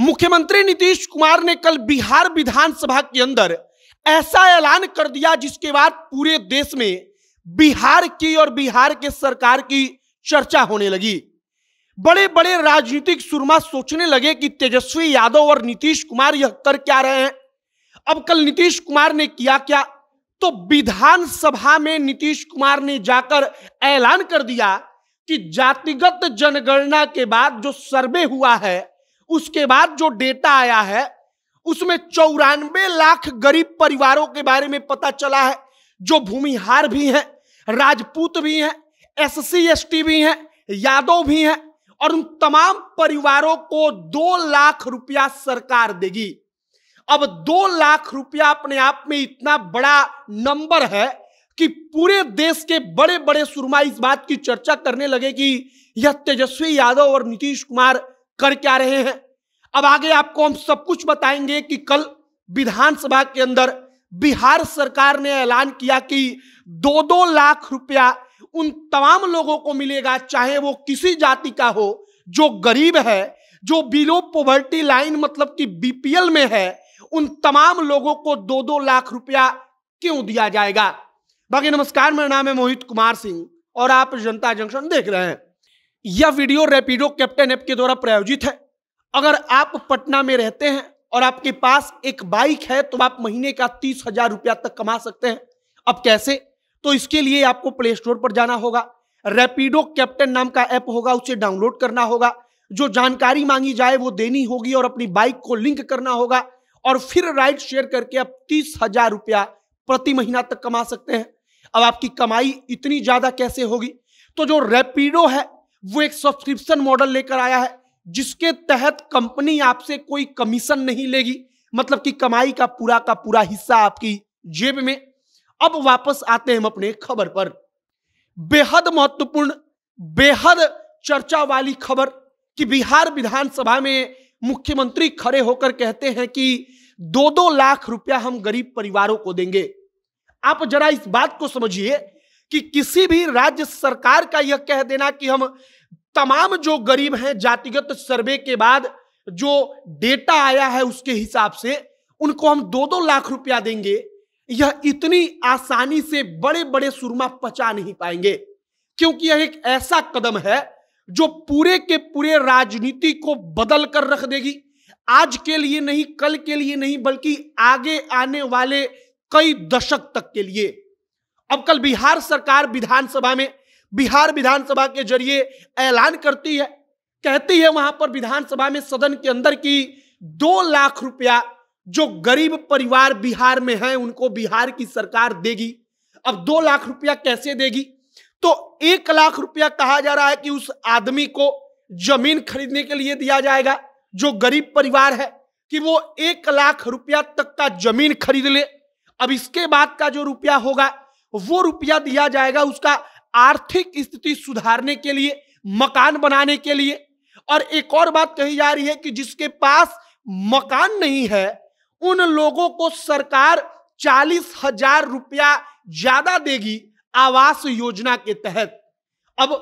मुख्यमंत्री नीतीश कुमार ने कल बिहार विधानसभा के अंदर ऐसा ऐलान कर दिया जिसके बाद पूरे देश में बिहार की और बिहार के सरकार की चर्चा होने लगी बड़े बड़े राजनीतिक सुरमा सोचने लगे कि तेजस्वी यादव और नीतीश कुमार यह कर क्या रहे हैं अब कल नीतीश कुमार ने किया क्या तो विधानसभा में नीतीश कुमार ने जाकर ऐलान कर दिया कि जातिगत जनगणना के बाद जो सर्वे हुआ है उसके बाद जो डेटा आया है उसमें चौरानवे लाख गरीब परिवारों के बारे में पता चला है जो भूमिहार भी हैं राजपूत भी हैं एस सी एस टी भी हैं यादव भी हैं और उन तमाम परिवारों को दो लाख रुपया सरकार देगी अब दो लाख रुपया अपने आप में इतना बड़ा नंबर है कि पूरे देश के बड़े बड़े सुरमा इस बात की चर्चा करने लगे कि यह तेजस्वी यादव और नीतीश कुमार कर क्या रहे हैं अब आगे आपको हम सब कुछ बताएंगे कि कल विधानसभा के अंदर बिहार सरकार ने ऐलान किया कि दो दो लाख रुपया उन तमाम लोगों को मिलेगा चाहे वो किसी जाति का हो जो गरीब है जो बिलो पॉवर्टी लाइन मतलब कि बीपीएल में है उन तमाम लोगों को दो दो लाख रुपया क्यों दिया जाएगा बाकी नमस्कार मेरा नाम है मोहित कुमार सिंह और आप जनता जंक्शन देख रहे हैं यह वीडियो रेपिडो कैप्टन ऐप के द्वारा प्रायोजित है अगर आप पटना में रहते हैं और आपके पास एक बाइक है तो आप महीने का तीस हजार रुपया तक कमा सकते हैं अब कैसे तो इसके लिए आपको प्ले स्टोर पर जाना होगा रेपिडो कैप्टन नाम का ऐप होगा उसे डाउनलोड करना होगा जो जानकारी मांगी जाए वो देनी होगी और अपनी बाइक को लिंक करना होगा और फिर राइड शेयर करके आप तीस हजार रुपया प्रति महीना तक कमा सकते हैं अब आपकी कमाई इतनी ज्यादा कैसे होगी तो जो रेपिडो है वो एक सब्सक्रिप्शन मॉडल लेकर आया है जिसके तहत कंपनी आपसे कोई कमीशन नहीं लेगी मतलब कि कमाई का पूरा का पूरा हिस्सा आपकी जेब में अब वापस आते हैं हम अपने खबर पर बेहद महत्वपूर्ण बेहद चर्चा वाली खबर कि बिहार विधानसभा में मुख्यमंत्री खड़े होकर कहते हैं कि दो दो लाख रुपया हम गरीब परिवारों को देंगे आप जरा इस बात को समझिए कि किसी भी राज्य सरकार का यह कह देना कि हम तमाम जो गरीब हैं जातिगत सर्वे के बाद जो डेटा आया है उसके हिसाब से उनको हम दो दो लाख रुपया देंगे यह इतनी आसानी से बड़े बड़े सुरमा पचा नहीं पाएंगे क्योंकि यह एक ऐसा कदम है जो पूरे के पूरे राजनीति को बदल कर रख देगी आज के लिए नहीं कल के लिए नहीं बल्कि आगे आने वाले कई दशक तक के लिए अब कल बिहार सरकार विधानसभा में बिहार विधानसभा के जरिए ऐलान करती है कहती है वहां पर विधानसभा में सदन के अंदर की दो लाख रुपया जो गरीब परिवार बिहार में है उनको बिहार की सरकार देगी अब दो लाख रुपया कैसे देगी तो एक लाख रुपया कहा जा रहा है कि उस आदमी को जमीन खरीदने के लिए दिया जाएगा जो गरीब परिवार है कि वो एक लाख रुपया तक का जमीन खरीद ले अब इसके बाद का जो रुपया होगा वो रुपया दिया जाएगा उसका आर्थिक स्थिति सुधारने के लिए मकान बनाने के लिए और एक और बात कही जा रही है कि जिसके पास मकान नहीं है उन लोगों को सरकार चालीस हजार रुपया ज्यादा देगी आवास योजना के तहत अब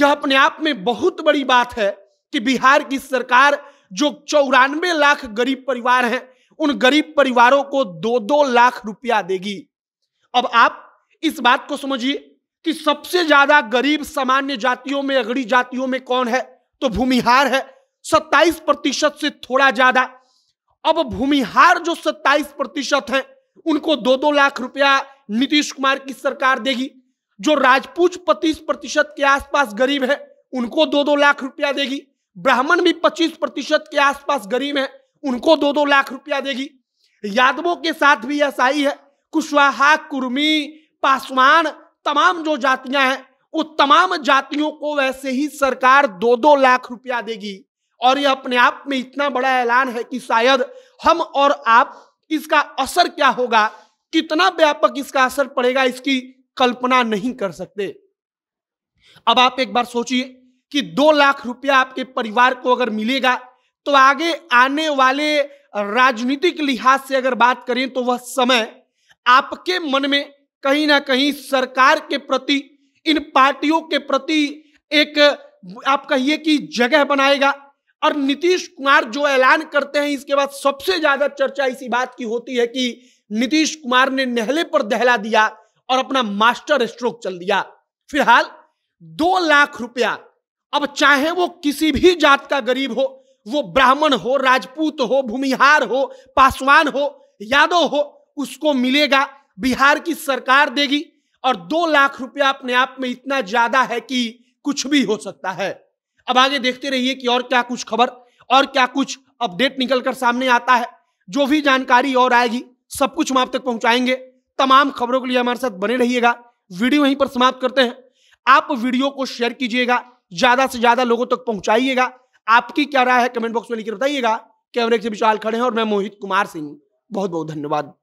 यह अपने आप में बहुत बड़ी बात है कि बिहार की सरकार जो चौरानवे लाख गरीब परिवार हैं उन गरीब परिवारों को दो दो लाख रुपया देगी अब आप इस बात को समझिए कि सबसे ज्यादा गरीब सामान्य जातियों में अगड़ी जातियों में कौन है तो भूमिहार है सत्ताईस प्रतिशत से थोड़ा ज्यादा अब भूमिहार जो सत्ताईस प्रतिशत है उनको दो दो लाख रुपया नीतीश कुमार की सरकार देगी जो राजपूत पच्चीस प्रतिशत के आसपास गरीब है उनको दो दो लाख रुपया देगी ब्राह्मण भी पच्चीस प्रतिशत के आसपास गरीब है उनको दो दो लाख रुपया देगी यादवों के साथ भी ऐसा ही है कुशवाहा कुर्मी पासवान तमाम जो जातियां हैं वो तमाम जातियों को वैसे ही सरकार दो दो लाख रुपया देगी और यह अपने आप में इतना बड़ा ऐलान है कि शायद हम और आप इसका असर क्या होगा कितना व्यापक इसका असर पड़ेगा इसकी कल्पना नहीं कर सकते अब आप एक बार सोचिए कि दो लाख रुपया आपके परिवार को अगर मिलेगा तो आगे आने वाले राजनीतिक लिहाज से अगर बात करें तो वह समय आपके मन में कहीं ना कहीं सरकार के प्रति इन पार्टियों के प्रति एक आप कहिए कि जगह बनाएगा और नीतीश कुमार जो ऐलान करते हैं इसके बाद सबसे ज्यादा चर्चा इसी बात की होती है कि नीतीश कुमार ने नहले पर दहला दिया और अपना मास्टर स्ट्रोक चल दिया फिलहाल दो लाख रुपया अब चाहे वो किसी भी जात का गरीब हो वो ब्राह्मण हो राजपूत हो भूमिहार हो पासवान हो यादव हो उसको मिलेगा बिहार की सरकार देगी और दो लाख रुपया अपने आप में इतना ज्यादा है कि कुछ भी हो सकता है अब आगे देखते रहिए कि और क्या कुछ खबर और क्या कुछ अपडेट निकलकर सामने आता है जो भी जानकारी और आएगी सब कुछ हम आप तक पहुंचाएंगे तमाम खबरों के लिए हमारे साथ बने रहिएगा वीडियो यहीं पर समाप्त करते हैं आप वीडियो को शेयर कीजिएगा ज्यादा से ज्यादा लोगों तक पहुंचाइएगा आपकी क्या राय है कमेंट बॉक्स में लिखकर बताइएगा कैमरे से विशाल खड़े हैं और मैं मोहित कुमार सिंह बहुत बहुत धन्यवाद